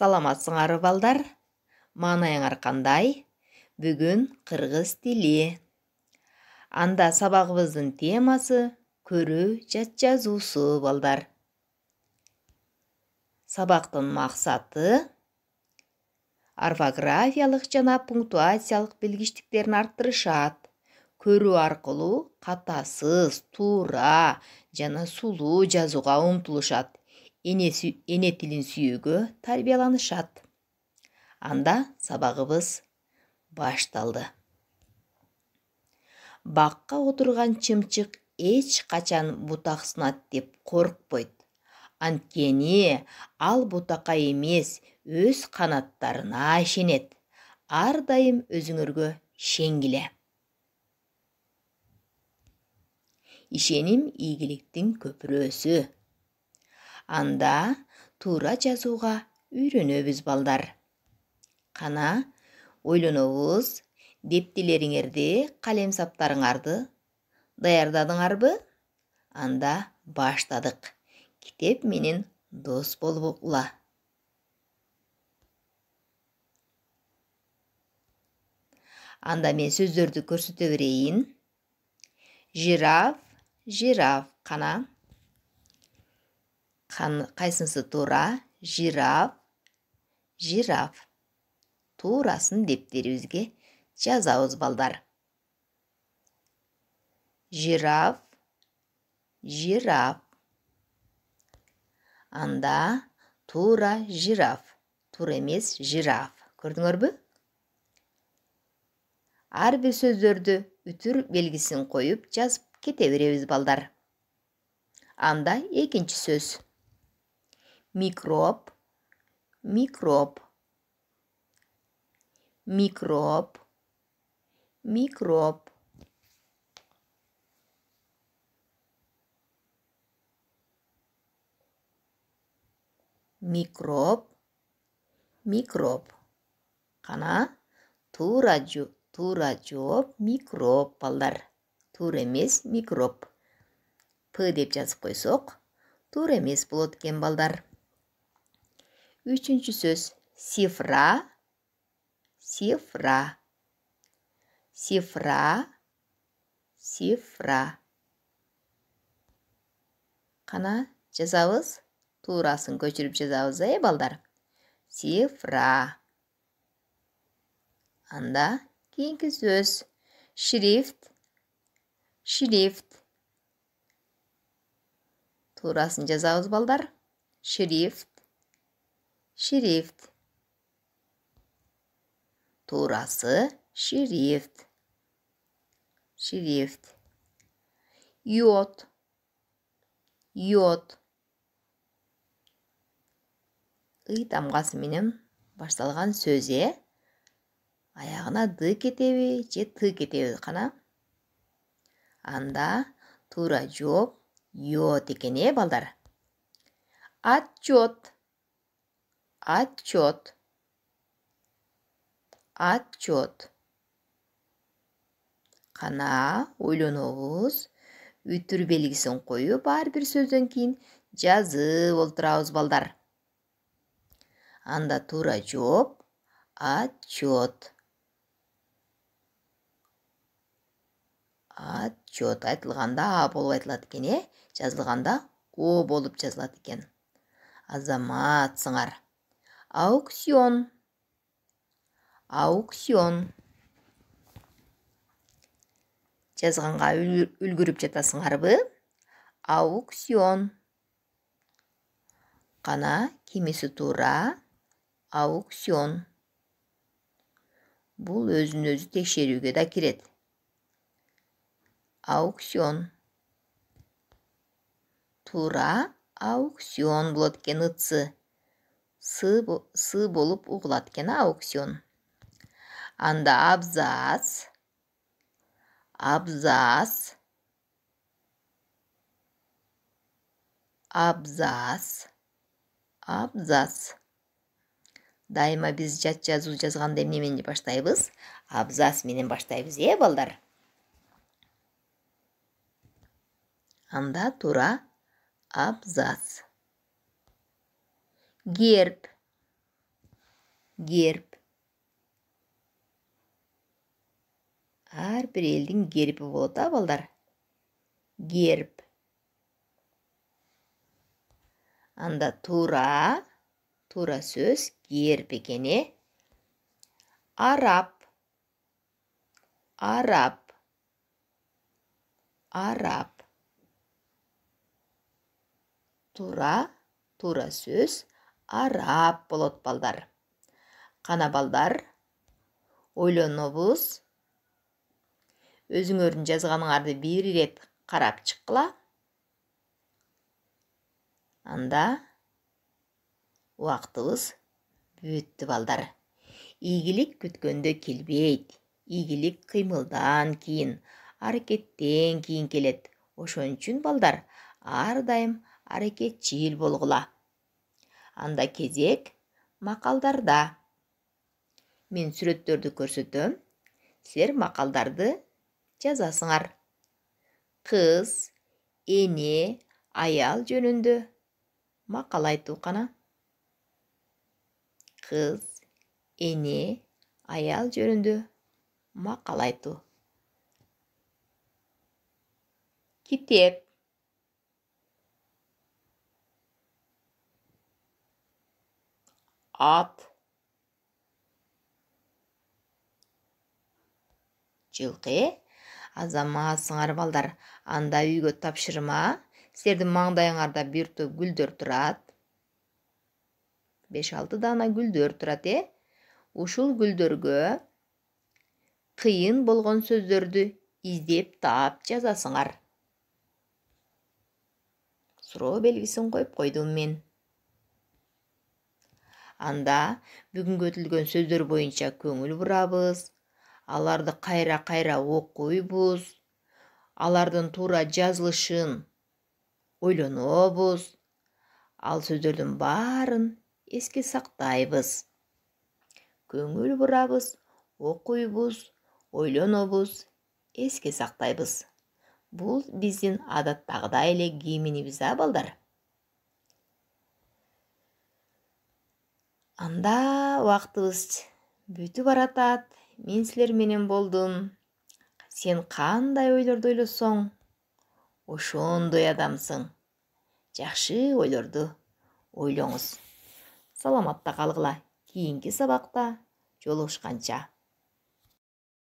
саламатсыңар балдар маанайыңар арқандай, бүгін қырғыз тілі анда сабағыбыздың темасы көрүү жат жазуусу балдар сабактын мақсаты орфографиялык жана пунктуациялық билгичтиктерин арттырышат көрүү аркылуу қатасыз, туура жана сулуу жазууга умтулушат эне тилин сүйүүгө тарбияланышат анда сабагыбыз башталды бакка отурган чымчык эч качан бутак сынат деп коркпойт анткени ал бутакка эмес өз канаттарына ишенет ар дайым өзүңөргө шеңгиле ишеним ийгиликтин көпүрөсү анда туура жазууга үйрөнөбүз балдар кана ойлонобуз дептилериңерди калемсаптарыңарды даярдадыңарбы анда баштадык китеп менен дос болгула анда мен сөздөрдү көрсөтө берейин жираф жираф кана қайсынсы тура жираф жираф турасын дептерибизге жазабыз балдар жираф жираф анда тура жираф тура емес жираф көрдіңөрбү ар бир сөздерді үтүр белгісін қойып, жазып кете береміз балдар анда екінші сөз микроб, микроб, микроб, микроб. микроб микроб қана тура тура жоп микроб балдар тур емес микроб п деп жазып қойсақ тур емес болады екен балдар Үшінші сөз сифра сифра сифра сифра қана жазабыз турасын көшіріп жазабыз э балдар сифра анда кейінгі сөз шрифт шрифт турасын жазабыз балдар шрифт шрифт турасы шрифт шрифт йод йод газ минем. башталган сөз э аягына д кетеби же т кетеби кана анда туура жооп йод экен э балдар отчет отчет отчет кана ойлонобуз үтүр белгисин коюп ар бир сөздөн кийин жазып олтурабыз балдар анда туура жооп отчет отчет айтылганда а болуп айтылат экен э жазылганда о болуп жазылат экен азаматсыңар Аукцион. Аукцион. жазғанға үлгіріп жатасыңарбы Аукцион. қана кемесі тура Аукцион. бұл өзін өзі текшеруге да керет. Аукцион. тура аукцион болады ұтсы. Аукцион. сы болуп угулат экен а ауксион анда абзац абзац абзац абзац дайыма биз жат жазуу жазганда эмне менен баштайбыз абзац менен баштайбыз э балдар анда туура абзац герб герб әрбір елдің гербі болады а балдар герб анда тура тура сөз герб екен Арап. араб араб араб тура тура сөз арап болот балдар кана балдар ойлонобуз өзүңөрдүн жазганыңарды бир ирет карап чыккыла анда убактыбыз бүттү балдар ийгилик күткөндө келбейт ийгилик кыймылдан кийин аракеттен кийин келет ошон үчүн балдар ар дайым аракетчил болгула анда кезек мақалдарда мен суреттерді көрсөтөм силер мақалдарды жазасыңар қыз эне аял жөнүндө айту қана? қыз эне аял жөнүндө мақал айтуу китеп ат жылкы азамат сыңар балдар анда үйгө тапшырма силердин маңдайыңарда бир топ гүлдөр турат беш алты даана гүлдөр турат э ушул гүлдөргө кыйын болгон сөздөрдү издеп таап жазасыңар суроо белгисин коюп койдум мен анда бүгін көтілген сөздер бойынша көңіл бұрабыз, аларды қайра-қайра қайра кайра бұз, алардың тура жазылышын бұз, ал сөздөрдүн баарын эске сактайбыз көңүл бурабыз бұз, ойлонобуз эске сактайбыз Бұл биздин адаттагыдай эле гимнибиз а балдар анда убактыбыз бүтүп баратат мен силер менен болдум сен кандай ойлорду ойлосоң ошондой адамсың жакшы ойлорду ойлоңуз саламатта калгыла кийинки сабакта жолугушканча